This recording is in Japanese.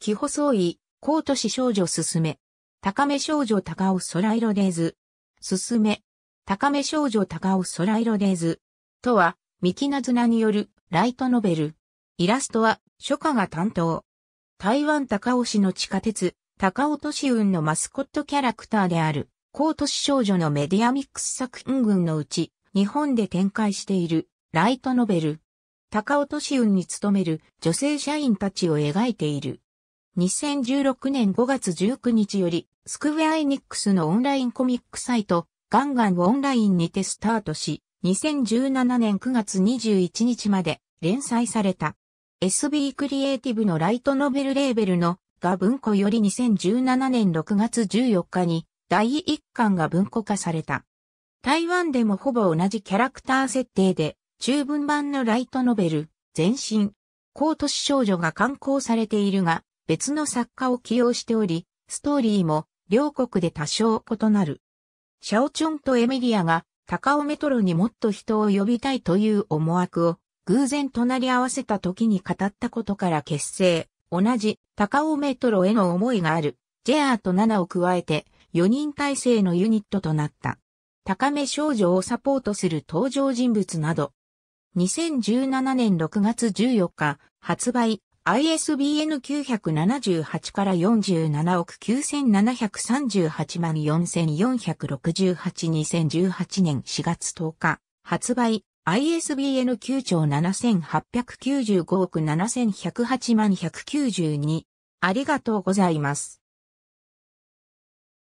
気細い、高都市少女すすめ。高め少女高尾空色デーズ。すすめ。高め少女高尾空色デーズ。とは、ミキナズナによるライトノベル。イラストは、初夏が担当。台湾高尾市の地下鉄、高尾都市運のマスコットキャラクターである、高都市少女のメディアミックス作品群のうち、日本で展開している、ライトノベル。高尾都市運に勤める女性社員たちを描いている。2016年5月19日より、スクウェアエニックスのオンラインコミックサイト、ガンガンオンラインにてスタートし、2017年9月21日まで連載された。SB クリエイティブのライトノベルレーベルのが文庫より2017年6月14日に第1巻が文庫化された。台湾でもほぼ同じキャラクター設定で、中文版のライトノベル、全身、高都市少女が刊行されているが、別の作家を起用しており、ストーリーも両国で多少異なる。シャオチョンとエミリアが高尾メトロにもっと人を呼びたいという思惑を偶然隣り合わせた時に語ったことから結成。同じ高尾メトロへの思いがある。ジェアーとナナを加えて4人体制のユニットとなった。高め少女をサポートする登場人物など。2017年6月14日発売 ISBN 978から47億9738万44682018年4月10日発売 ISBN 9兆7895億7108万192ありがとうございます。